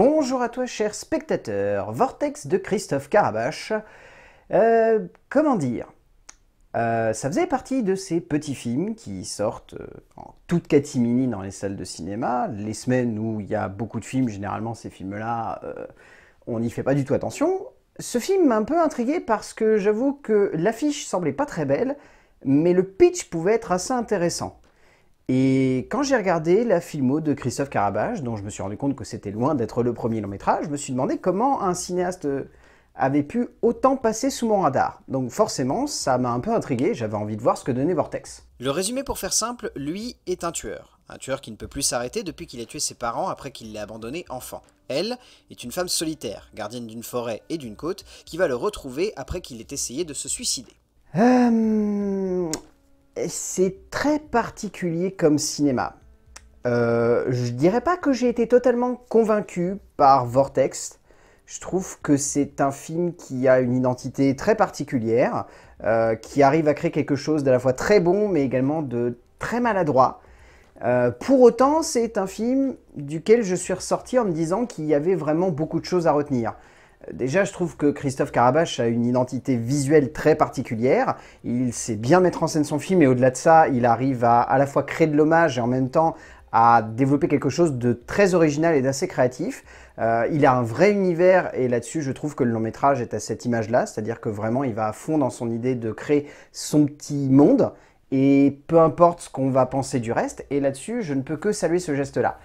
Bonjour à toi cher spectateur, Vortex de Christophe Carabache. Euh, comment dire euh, Ça faisait partie de ces petits films qui sortent euh, en toute catimini dans les salles de cinéma. Les semaines où il y a beaucoup de films, généralement ces films-là, on n'y fait pas du tout attention. Ce film m'a un peu intrigué parce que j'avoue que l'affiche semblait pas très belle, mais le pitch pouvait être assez intéressant. Et quand j'ai regardé la filmo de Christophe Carabage, dont je me suis rendu compte que c'était loin d'être le premier long métrage, je me suis demandé comment un cinéaste euh, avait pu autant passer sous mon radar. Donc forcément, ça m'a un peu intrigué, j'avais envie de voir ce que donnait Vortex. Le résumé pour faire simple, lui est un tueur. Un tueur qui ne peut plus s'arrêter depuis qu'il a tué ses parents après qu'il l'ait abandonné enfant. Elle est une femme solitaire, gardienne d'une forêt et d'une côte, qui va le retrouver après qu'il ait essayé de se suicider. Euh, c'est très particulier comme cinéma. Je euh, je dirais pas que j'ai été totalement convaincu par Vortex. Je trouve que c'est un film qui a une identité très particulière, euh, qui arrive à créer quelque chose d'à la fois très bon, mais également de très maladroit. Euh, pour autant, c'est un film duquel je suis ressorti en me disant qu'il y avait vraiment beaucoup de choses à retenir. Déjà, je trouve que Christophe Carabache a une identité visuelle très particulière. Il sait bien mettre en scène son film et au-delà de ça, il arrive à à la fois créer de l'hommage et en même temps à développer quelque chose de très original et d'assez créatif. Euh, il a un vrai univers et là-dessus, je trouve que le long métrage est à cette image-là, c'est-à-dire que vraiment, il va à fond dans son idée de créer son petit monde et peu importe ce qu'on va penser du reste. Et là-dessus, je ne peux que saluer ce geste-là.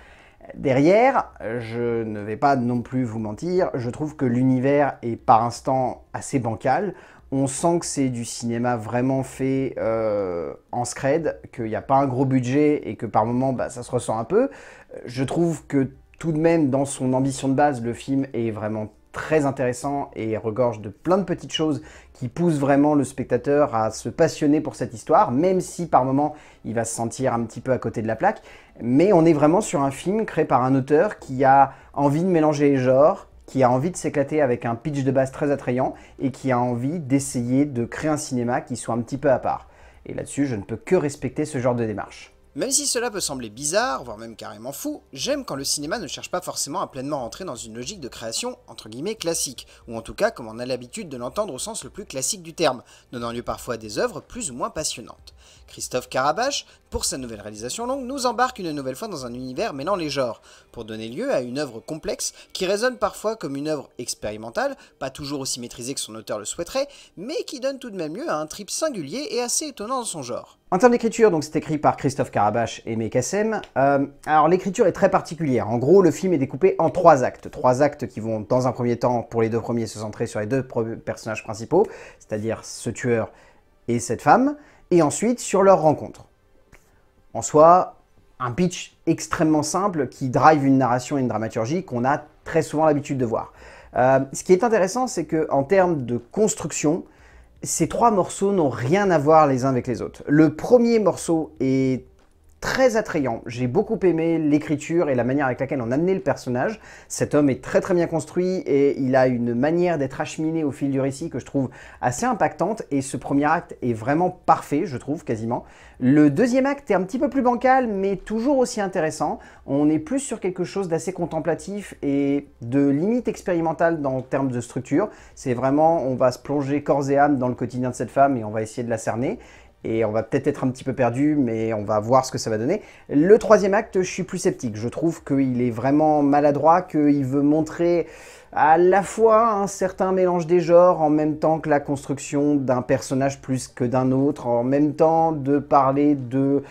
Derrière, je ne vais pas non plus vous mentir, je trouve que l'univers est par instant assez bancal. On sent que c'est du cinéma vraiment fait euh, en scred, qu'il n'y a pas un gros budget et que par moments bah, ça se ressent un peu. Euh, je trouve que tout de même, dans son ambition de base, le film est vraiment très intéressant et regorge de plein de petites choses qui poussent vraiment le spectateur à se passionner pour cette histoire, même si par moment il va se sentir un petit peu à côté de la plaque. Mais on est vraiment sur un film créé par un auteur qui a envie de mélanger les genres, qui a envie de s'éclater avec un pitch de base très attrayant et qui a envie d'essayer de créer un cinéma qui soit un petit peu à part. Et là-dessus, je ne peux que respecter ce genre de démarche. Même si cela peut sembler bizarre, voire même carrément fou, j'aime quand le cinéma ne cherche pas forcément à pleinement rentrer dans une logique de création entre guillemets classique, ou en tout cas comme on a l'habitude de l'entendre au sens le plus classique du terme, donnant lieu parfois à des œuvres plus ou moins passionnantes. Christophe Carabache, pour sa nouvelle réalisation longue, nous embarque une nouvelle fois dans un univers mêlant les genres, pour donner lieu à une œuvre complexe qui résonne parfois comme une œuvre expérimentale, pas toujours aussi maîtrisée que son auteur le souhaiterait, mais qui donne tout de même lieu à un trip singulier et assez étonnant dans son genre. En termes d'écriture, donc c'est écrit par Christophe Carabache et Mekassem. Euh, alors l'écriture est très particulière. En gros, le film est découpé en trois actes. Trois actes qui vont, dans un premier temps, pour les deux premiers, se centrer sur les deux personnages principaux, c'est-à-dire ce tueur et cette femme, et ensuite sur leur rencontre. En soi, un pitch extrêmement simple qui drive une narration et une dramaturgie qu'on a très souvent l'habitude de voir. Euh, ce qui est intéressant, c'est qu'en termes de construction, ces trois morceaux n'ont rien à voir les uns avec les autres. Le premier morceau est très attrayant. J'ai beaucoup aimé l'écriture et la manière avec laquelle on amenait le personnage. Cet homme est très très bien construit et il a une manière d'être acheminé au fil du récit que je trouve assez impactante et ce premier acte est vraiment parfait, je trouve, quasiment. Le deuxième acte est un petit peu plus bancal mais toujours aussi intéressant. On est plus sur quelque chose d'assez contemplatif et de limite expérimentale dans termes de structure. C'est vraiment, on va se plonger corps et âme dans le quotidien de cette femme et on va essayer de la cerner et on va peut-être être un petit peu perdu, mais on va voir ce que ça va donner. Le troisième acte, je suis plus sceptique. Je trouve qu'il est vraiment maladroit, qu'il veut montrer à la fois un certain mélange des genres, en même temps que la construction d'un personnage plus que d'un autre, en même temps de parler de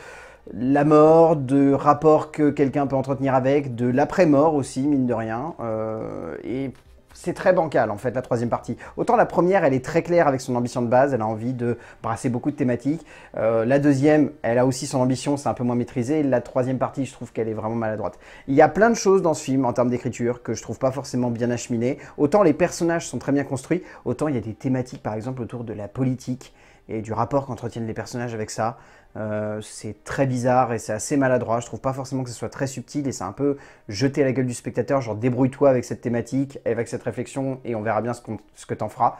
la mort, de rapports que quelqu'un peut entretenir avec, de l'après-mort aussi, mine de rien. Euh, et c'est très bancal en fait la troisième partie. Autant la première elle est très claire avec son ambition de base, elle a envie de brasser beaucoup de thématiques. Euh, la deuxième elle a aussi son ambition, c'est un peu moins maîtrisé. La troisième partie je trouve qu'elle est vraiment maladroite. Il y a plein de choses dans ce film en termes d'écriture que je trouve pas forcément bien acheminées. Autant les personnages sont très bien construits, autant il y a des thématiques par exemple autour de la politique et du rapport qu'entretiennent les personnages avec ça. Euh, c'est très bizarre et c'est assez maladroit. Je trouve pas forcément que ce soit très subtil et c'est un peu jeter la gueule du spectateur, genre débrouille-toi avec cette thématique, avec cette réflexion et on verra bien ce, que ce que t'en feras.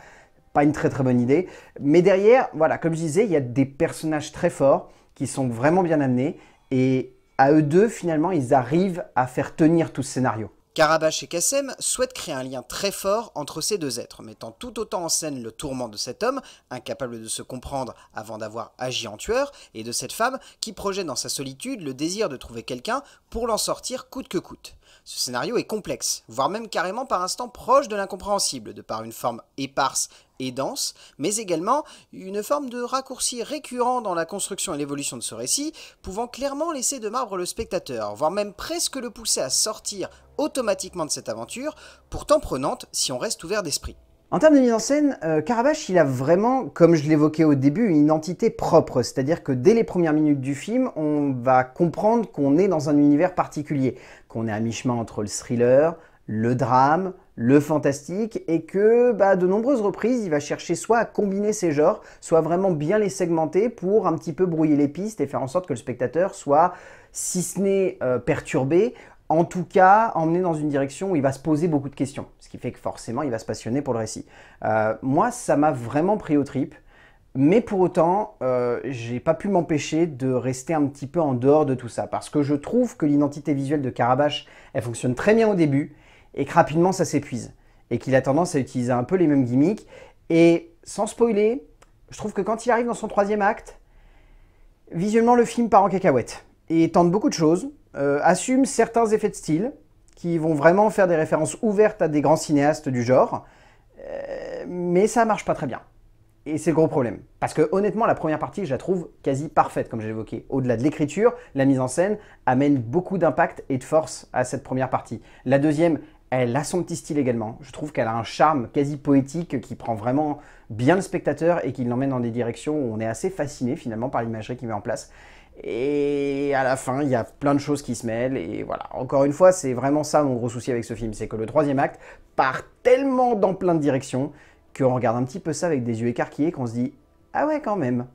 Pas une très très bonne idée. Mais derrière, voilà, comme je disais, il y a des personnages très forts qui sont vraiment bien amenés et à eux deux, finalement, ils arrivent à faire tenir tout ce scénario. Karabach et Kassem souhaitent créer un lien très fort entre ces deux êtres, mettant tout autant en scène le tourment de cet homme, incapable de se comprendre avant d'avoir agi en tueur, et de cette femme qui projette dans sa solitude le désir de trouver quelqu'un pour l'en sortir coûte que coûte. Ce scénario est complexe, voire même carrément par instant proche de l'incompréhensible, de par une forme éparse et dense, mais également une forme de raccourci récurrent dans la construction et l'évolution de ce récit, pouvant clairement laisser de marbre le spectateur, voire même presque le pousser à sortir automatiquement de cette aventure, pourtant prenante si on reste ouvert d'esprit. En termes de mise en scène, euh, il a vraiment, comme je l'évoquais au début, une identité propre. C'est-à-dire que dès les premières minutes du film, on va comprendre qu'on est dans un univers particulier, qu'on est à mi-chemin entre le thriller, le drame, le fantastique et que bah, de nombreuses reprises il va chercher soit à combiner ces genres, soit vraiment bien les segmenter pour un petit peu brouiller les pistes et faire en sorte que le spectateur soit, si ce n'est euh, perturbé, en tout cas emmené dans une direction où il va se poser beaucoup de questions, ce qui fait que forcément il va se passionner pour le récit. Euh, moi ça m'a vraiment pris au tripes. Mais pour autant, je euh, j'ai pas pu m'empêcher de rester un petit peu en dehors de tout ça, parce que je trouve que l'identité visuelle de Carabache, elle fonctionne très bien au début, et que rapidement ça s'épuise et qu'il a tendance à utiliser un peu les mêmes gimmicks. Et sans spoiler, je trouve que quand il arrive dans son troisième acte, visuellement le film part en cacahuète et tente beaucoup de choses, euh, assume certains effets de style qui vont vraiment faire des références ouvertes à des grands cinéastes du genre, euh, mais ça marche pas très bien. Et c'est le gros problème. Parce que honnêtement, la première partie, je la trouve quasi parfaite, comme j'ai évoqué. Au-delà de l'écriture, la mise en scène amène beaucoup d'impact et de force à cette première partie. La deuxième elle a son petit style également. Je trouve qu'elle a un charme quasi poétique qui prend vraiment bien le spectateur et qui l'emmène dans des directions où on est assez fasciné finalement par l'imagerie qu'il met en place. Et à la fin, il y a plein de choses qui se mêlent. Et voilà, encore une fois, c'est vraiment ça mon gros souci avec ce film. C'est que le troisième acte part tellement dans plein de directions qu'on regarde un petit peu ça avec des yeux écarquillés, qu'on se dit Ah ouais, quand même,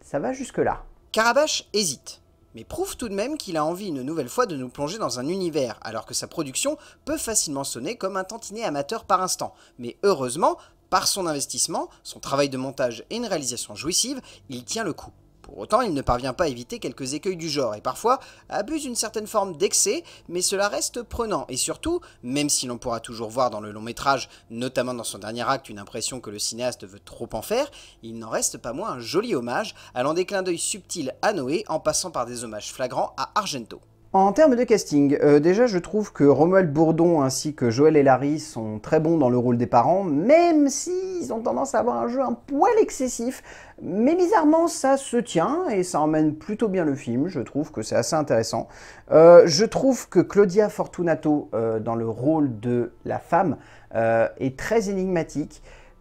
ça va jusque-là. Karabash hésite mais prouve tout de même qu'il a envie une nouvelle fois de nous plonger dans un univers, alors que sa production peut facilement sonner comme un tantinet amateur par instant. Mais heureusement, par son investissement, son travail de montage et une réalisation jouissive, il tient le coup. Pour autant, il ne parvient pas à éviter quelques écueils du genre et parfois abuse une certaine forme d'excès, mais cela reste prenant. Et surtout, même si l'on pourra toujours voir dans le long métrage, notamment dans son dernier acte, une impression que le cinéaste veut trop en faire, il n'en reste pas moins un joli hommage, allant des clins d'œil subtils à Noé en passant par des hommages flagrants à Argento. En termes de casting, euh, déjà je trouve que Romuald Bourdon ainsi que Joël et Larry sont très bons dans le rôle des parents, même s'ils ils ont tendance à avoir un jeu un poil excessif. Mais bizarrement, ça se tient et ça emmène plutôt bien le film. Je trouve que c'est assez intéressant. Euh, je trouve que Claudia Fortunato, euh, dans le rôle de la femme, est très énigmatique.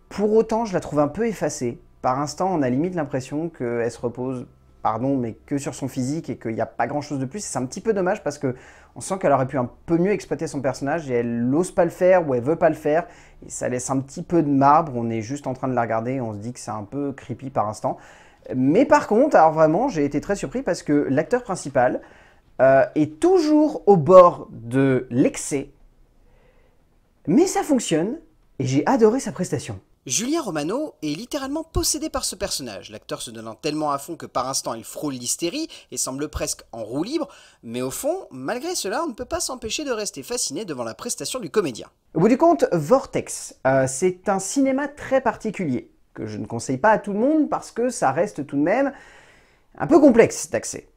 Pour autant, je la trouve un peu effacée. Par instant, on a limite l'impression qu'elle se repose pardon, mais que sur son physique et qu'il n'y a pas grand chose de plus. C'est un petit peu dommage parce que on sent qu'elle aurait pu un peu mieux exploiter son personnage et elle n'ose pas le faire ou elle veut pas le faire. ça laisse un petit peu de marbre. On est juste en train de la regarder et on se dit que c'est un peu creepy par instant. Mais par contre, alors vraiment, j'ai été très surpris parce que l'acteur principal euh, est toujours au bord de l'excès. Mais ça fonctionne et j'ai adoré sa prestation. Julien Romano est littéralement possédé par ce personnage, l'acteur se donnant tellement à fond que par instant il frôle l'hystérie et semble presque en roue libre, mais au fond, malgré cela, on ne peut pas s'empêcher de rester fasciné devant la prestation du comédien. Au bout du compte, Vortex, euh, c'est un cinéma très particulier, que je ne conseille pas à tout le monde parce que ça reste tout de même un peu complexe d'accès.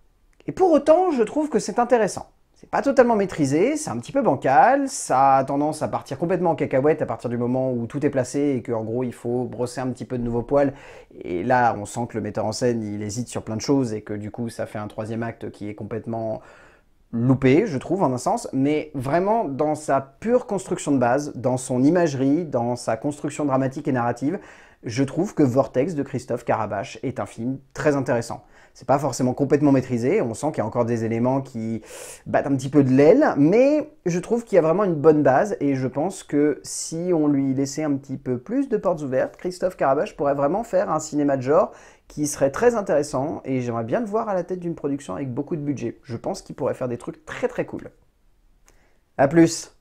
Et pour autant, je trouve que c'est intéressant. C'est pas totalement maîtrisé, c'est un petit peu bancal, ça a tendance à partir complètement en cacahuète à partir du moment où tout est placé et qu'en gros il faut brosser un petit peu de nouveaux poils. Et là, on sent que le metteur en scène il hésite sur plein de choses et que du coup ça fait un troisième acte qui est complètement loupé, je trouve, en un sens, mais vraiment dans sa pure construction de base, dans son imagerie, dans sa construction dramatique et narrative, je trouve que Vortex de Christophe Carabache est un film très intéressant. C'est pas forcément complètement maîtrisé. On sent qu'il y a encore des éléments qui battent un petit peu de l'aile, mais je trouve qu'il y a vraiment une bonne base et je pense que si on lui laissait un petit peu plus de portes ouvertes, Christophe Carabache pourrait vraiment faire un cinéma de genre qui serait très intéressant et j'aimerais bien le voir à la tête d'une production avec beaucoup de budget. Je pense qu'il pourrait faire des trucs très très cool. A plus